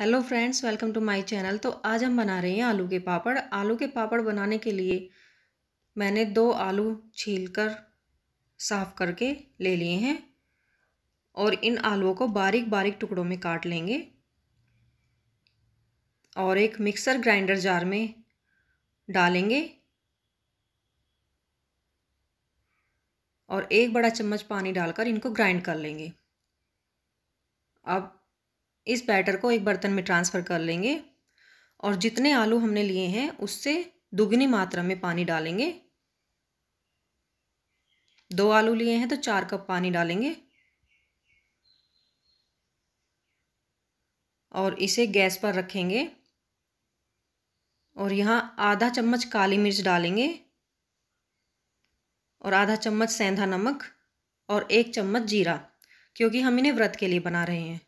hello friends welcome to my channel तो आज हम बना रहे हैं आलू के पापड़ आलू के पापड़ बनाने के लिए मैंने दो आलू छीलकर साफ़ करके ले लिए हैं और इन आलूओं को बारीक बारीक टुकड़ों में काट लेंगे और एक मिक्सर ग्राइंडर जार में डालेंगे और एक बड़ा चम्मच पानी डालकर इनको ग्राइंड कर लेंगे अब इस बैटर को एक बर्तन में ट्रांसफ़र कर लेंगे और जितने आलू हमने लिए हैं उससे दुगनी मात्रा में पानी डालेंगे दो आलू लिए हैं तो चार कप पानी डालेंगे और इसे गैस पर रखेंगे और यहाँ आधा चम्मच काली मिर्च डालेंगे और आधा चम्मच सेंधा नमक और एक चम्मच जीरा क्योंकि हम इन्हें व्रत के लिए बना रहे हैं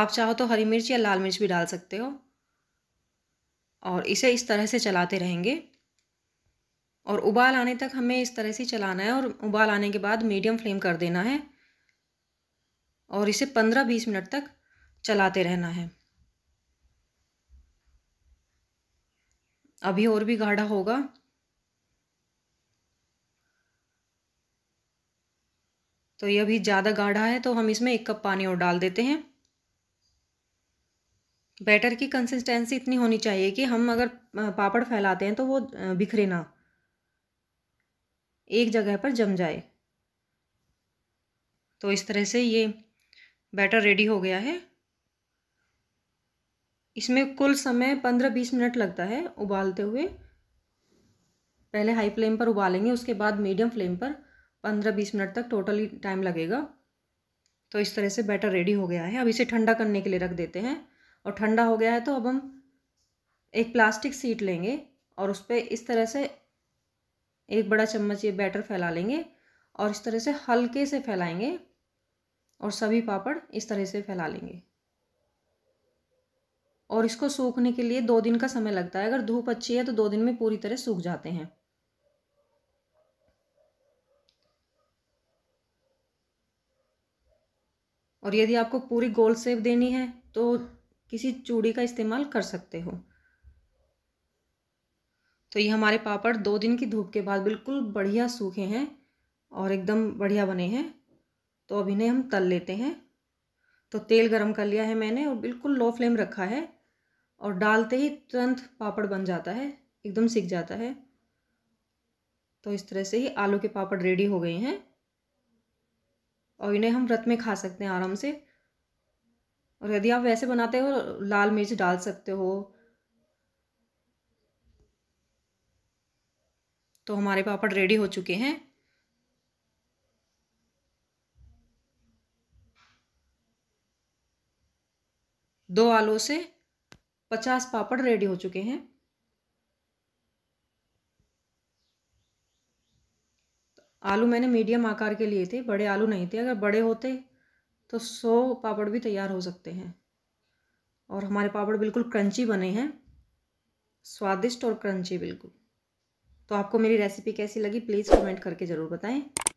आप चाहो तो हरी मिर्च या लाल मिर्च भी डाल सकते हो और इसे इस तरह से चलाते रहेंगे और उबाल आने तक हमें इस तरह से चलाना है और उबाल आने के बाद मीडियम फ्लेम कर देना है और इसे पंद्रह बीस मिनट तक चलाते रहना है अभी और भी गाढ़ा होगा तो ये अभी ज़्यादा गाढ़ा है तो हम इसमें एक कप पानी और डाल देते हैं बैटर की कंसिस्टेंसी इतनी होनी चाहिए कि हम अगर पापड़ फैलाते हैं तो वो बिखरे ना एक जगह पर जम जाए तो इस तरह से ये बैटर रेडी हो गया है इसमें कुल समय पंद्रह बीस मिनट लगता है उबालते हुए पहले हाई फ्लेम पर उबालेंगे उसके बाद मीडियम फ्लेम पर पंद्रह बीस मिनट तक टोटली टाइम लगेगा तो इस तरह से बैटर रेडी हो गया है अब इसे ठंडा करने के लिए रख देते हैं और ठंडा हो गया है तो अब हम एक प्लास्टिक सीट लेंगे और उस पर इस तरह से एक बड़ा चम्मच ये बैटर फैला लेंगे और इस तरह से हल्के से फैलाएंगे और सभी पापड़ इस तरह से फैला लेंगे और इसको सूखने के लिए दो दिन का समय लगता है अगर धूप अच्छी है तो दो दिन में पूरी तरह सूख जाते हैं और यदि आपको पूरी गोल सेप देनी है तो किसी चूड़ी का इस्तेमाल कर सकते हो तो ये हमारे पापड़ दो दिन की धूप के बाद बिल्कुल बढ़िया सूखे हैं और एकदम बढ़िया बने हैं तो अब इन्हें हम तल लेते हैं तो तेल गरम कर लिया है मैंने और बिल्कुल लो फ्लेम रखा है और डालते ही तुरंत पापड़ बन जाता है एकदम सीख जाता है तो इस तरह से ही आलू के पापड़ रेडी हो गए हैं और इन्हें हम व्रत में खा सकते हैं आराम से और यदि आप वैसे बनाते हो लाल मिर्च डाल सकते हो तो हमारे पापड़ रेडी हो चुके हैं दो आलू से पचास पापड़ रेडी हो चुके हैं आलू मैंने मीडियम आकार के लिए थे बड़े आलू नहीं थे अगर बड़े होते तो सौ पापड़ भी तैयार हो सकते हैं और हमारे पापड़ बिल्कुल क्रंची बने हैं स्वादिष्ट और क्रंची बिल्कुल तो आपको मेरी रेसिपी कैसी लगी प्लीज़ कमेंट करके ज़रूर बताएं